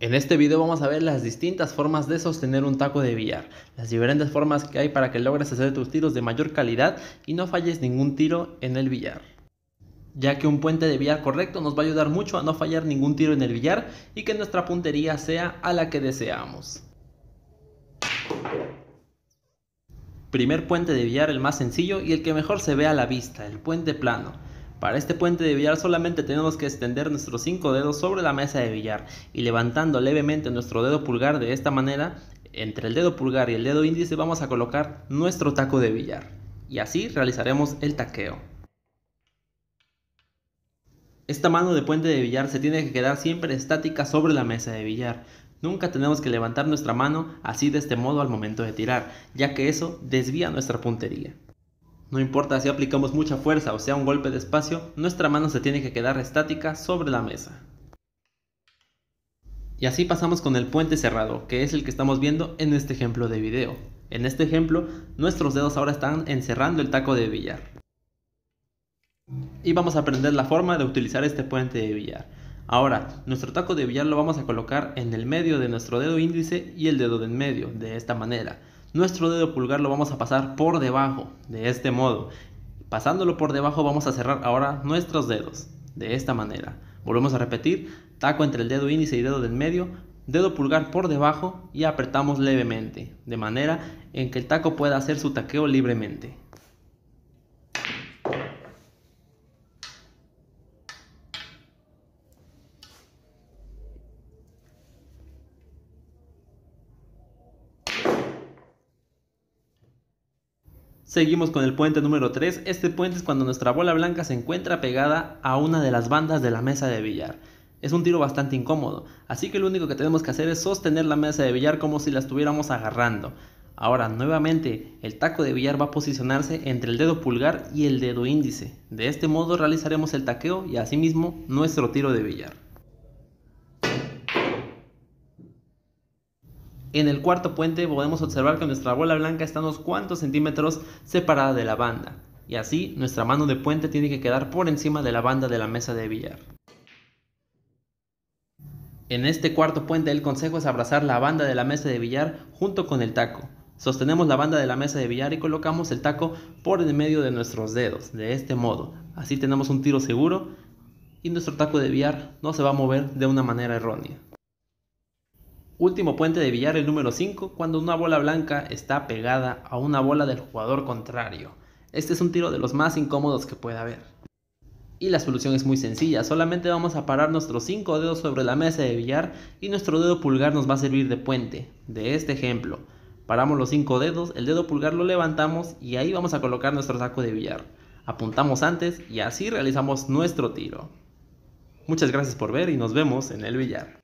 En este video vamos a ver las distintas formas de sostener un taco de billar, las diferentes formas que hay para que logres hacer tus tiros de mayor calidad y no falles ningún tiro en el billar. Ya que un puente de billar correcto nos va a ayudar mucho a no fallar ningún tiro en el billar y que nuestra puntería sea a la que deseamos. Primer puente de billar el más sencillo y el que mejor se ve a la vista, el puente plano. Para este puente de billar solamente tenemos que extender nuestros cinco dedos sobre la mesa de billar y levantando levemente nuestro dedo pulgar de esta manera, entre el dedo pulgar y el dedo índice vamos a colocar nuestro taco de billar y así realizaremos el taqueo. Esta mano de puente de billar se tiene que quedar siempre estática sobre la mesa de billar. Nunca tenemos que levantar nuestra mano así de este modo al momento de tirar, ya que eso desvía nuestra puntería. No importa si aplicamos mucha fuerza o sea un golpe de espacio, nuestra mano se tiene que quedar estática sobre la mesa. Y así pasamos con el puente cerrado, que es el que estamos viendo en este ejemplo de video. En este ejemplo, nuestros dedos ahora están encerrando el taco de billar. Y vamos a aprender la forma de utilizar este puente de billar. Ahora, nuestro taco de billar lo vamos a colocar en el medio de nuestro dedo índice y el dedo de en medio, de esta manera nuestro dedo pulgar lo vamos a pasar por debajo, de este modo. Pasándolo por debajo vamos a cerrar ahora nuestros dedos, de esta manera. Volvemos a repetir, taco entre el dedo índice y dedo del medio, dedo pulgar por debajo y apretamos levemente, de manera en que el taco pueda hacer su taqueo libremente. Seguimos con el puente número 3. Este puente es cuando nuestra bola blanca se encuentra pegada a una de las bandas de la mesa de billar. Es un tiro bastante incómodo, así que lo único que tenemos que hacer es sostener la mesa de billar como si la estuviéramos agarrando. Ahora, nuevamente, el taco de billar va a posicionarse entre el dedo pulgar y el dedo índice. De este modo realizaremos el taqueo y asimismo nuestro tiro de billar. En el cuarto puente podemos observar que nuestra bola blanca está unos cuantos centímetros separada de la banda, y así nuestra mano de puente tiene que quedar por encima de la banda de la mesa de billar. En este cuarto puente el consejo es abrazar la banda de la mesa de billar junto con el taco. Sostenemos la banda de la mesa de billar y colocamos el taco por en medio de nuestros dedos, de este modo. Así tenemos un tiro seguro y nuestro taco de billar no se va a mover de una manera errónea. Último puente de billar, el número 5, cuando una bola blanca está pegada a una bola del jugador contrario. Este es un tiro de los más incómodos que pueda haber. Y la solución es muy sencilla, solamente vamos a parar nuestros 5 dedos sobre la mesa de billar y nuestro dedo pulgar nos va a servir de puente. De este ejemplo, paramos los 5 dedos, el dedo pulgar lo levantamos y ahí vamos a colocar nuestro saco de billar. Apuntamos antes y así realizamos nuestro tiro. Muchas gracias por ver y nos vemos en el billar.